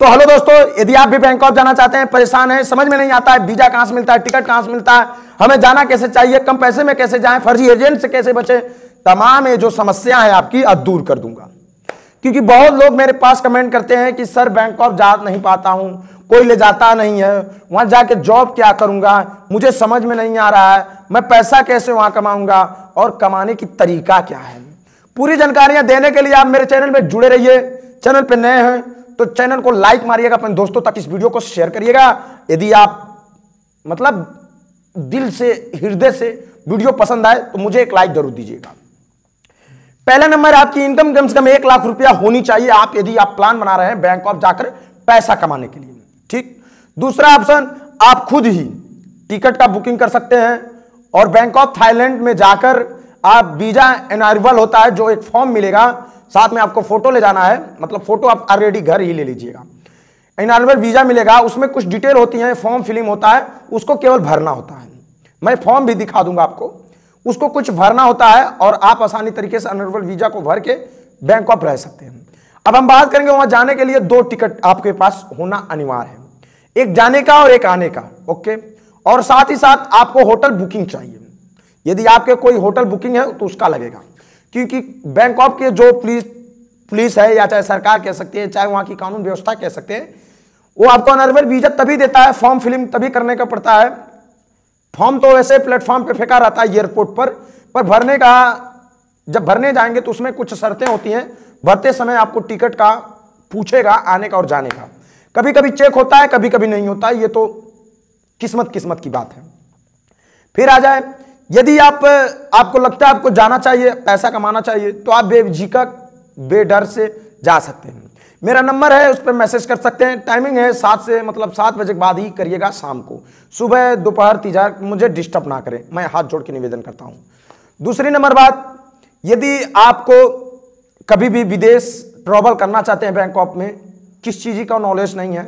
तो हेलो दोस्तों यदि आप भी बैंकॉक जाना चाहते हैं परेशान हैं समझ में नहीं आता है वीजा कहां से मिलता है टिकट कहां से मिलता है हमें जाना कैसे चाहिए कम पैसे में कैसे जाएं फर्जी एजेंट से कैसे बचे तमाम ये जो समस्या है आपकी अब दूर कर दूंगा क्योंकि बहुत लोग मेरे पास कमेंट करते हैं कि सर बैंकॉक जा नहीं पाता हूं कोई ले जाता नहीं है वहां जाके जॉब क्या करूंगा मुझे समझ में नहीं आ रहा है मैं पैसा कैसे वहां कमाऊंगा और कमाने की तरीका क्या है पूरी जानकारियां देने के लिए आप मेरे चैनल में जुड़े रहिए चैनल पर नए हैं तो चैनल को लाइक मारिएगा अपने दोस्तों तक इस वीडियो को शेयर करिएगा यदि आप मतलब दिल से हृदय से वीडियो पसंद आए तो मुझे एक लाइक जरूर दीजिएगा पहला नंबर आपकी इनकम कम से कम एक लाख रुपया होनी चाहिए आप यदि आप प्लान बना रहे हैं बैंक ऑफ जाकर पैसा कमाने के लिए ठीक दूसरा ऑप्शन आप खुद ही टिकट का बुकिंग कर सकते हैं और बैंक ऑफ थाईलैंड में जाकर आप वीजा एनआरवल होता है जो एक फॉर्म मिलेगा साथ में आपको फोटो ले जाना है मतलब फोटो आप ऑलरेडी घर ही ले लीजिएगा इनॉर्मल वीज़ा मिलेगा उसमें कुछ डिटेल होती है फॉर्म फिलिंग होता है उसको केवल भरना होता है मैं फॉर्म भी दिखा दूंगा आपको उसको कुछ भरना होता है और आप आसानी तरीके से अनर्वल वीज़ा को भर के बैंक ऑफ रह सकते हैं अब हम बात करेंगे वहां जाने के लिए दो टिकट आपके पास होना अनिवार्य है एक जाने का और एक आने का ओके और साथ ही साथ आपको होटल बुकिंग चाहिए यदि आपके कोई होटल बुकिंग है तो उसका लगेगा क्योंकि बैंकॉक के जो पुलिस पुलिस है या चाहे सरकार कह सकती है चाहे वहां की कानून व्यवस्था कह सकते हैं वो आपको अनर्वल वीजा तभी देता है फॉर्म फिलिंग तभी करने का पड़ता है फॉर्म तो वैसे प्लेटफॉर्म पे फेंका रहता है एयरपोर्ट पर पर भरने का जब भरने जाएंगे तो उसमें कुछ शर्तें होती हैं भरते समय आपको टिकट का पूछेगा आने का और जाने का कभी कभी चेक होता है कभी कभी नहीं होता है ये तो किस्मत किस्मत की बात है फिर आ जाए यदि आप आपको लगता है आपको जाना चाहिए पैसा कमाना चाहिए तो आप बेझिझक बेडर से जा सकते हैं मेरा नंबर है उस पर मैसेज कर सकते हैं टाइमिंग है सात से मतलब सात बजे के बाद ही करिएगा शाम को सुबह दोपहर तीजा मुझे डिस्टर्ब ना करें मैं हाथ जोड़ के निवेदन करता हूँ दूसरी नंबर बात यदि आपको कभी भी विदेश ट्रेवल करना चाहते हैं बैंकॉक में किस चीज़ का नॉलेज नहीं है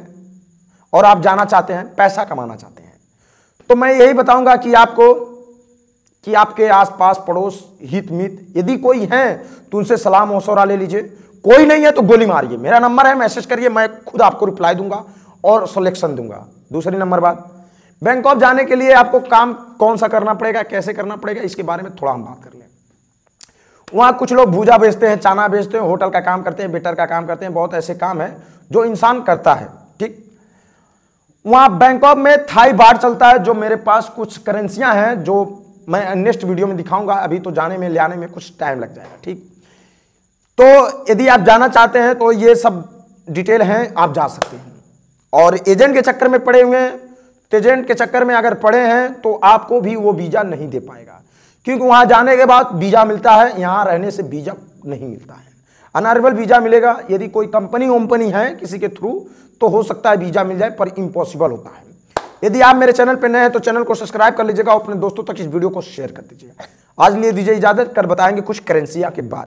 और आप जाना चाहते हैं पैसा कमाना चाहते हैं तो मैं यही बताऊंगा कि आपको कि आपके आसपास पड़ोस हित मित यदि कोई हैं तो उनसे सलाम मशवरा ले लीजिए कोई नहीं है तो गोली मारिए मेरा नंबर है मैसेज करिए मैं खुद आपको रिप्लाई दूंगा और सिलेक्शन दूंगा दूसरी नंबर बात बैंक ऑफ जाने के लिए आपको काम कौन सा करना पड़ेगा कैसे करना पड़ेगा इसके बारे में थोड़ा हम बात कर लें वहां कुछ लोग भूजा बेचते हैं चाना बेचते हैं होटल का काम करते हैं बेटर का काम करते हैं बहुत ऐसे काम है जो इंसान करता है ठीक वहाँ बैंकॉक में थाई बार चलता है जो मेरे पास कुछ करेंसियां हैं जो मैं नेक्स्ट वीडियो में दिखाऊंगा अभी तो जाने में ले आने में कुछ टाइम लग जाएगा ठीक तो यदि आप जाना चाहते हैं तो ये सब डिटेल हैं आप जा सकते हैं और एजेंट के चक्कर में पड़े हुए हैं एजेंट तो के चक्कर में अगर पड़े हैं तो आपको भी वो वीज़ा नहीं दे पाएगा क्योंकि वहाँ जाने के बाद वीज़ा मिलता है यहाँ रहने से वीज़ा नहीं मिलता है अनारेबल वीज़ा मिलेगा यदि कोई कंपनी वंपनी है किसी के थ्रू तो हो सकता है वीज़ा मिल जाए पर इम्पॉसिबल होता है यदि आप मेरे चैनल पर नए हैं तो चैनल को सब्सक्राइब कर लीजिएगा और अपने दोस्तों तक इस वीडियो को शेयर कर दीजिएगा आज लिए दीजिए इजाजत कर बताएंगे कुछ करेंसिया के बाद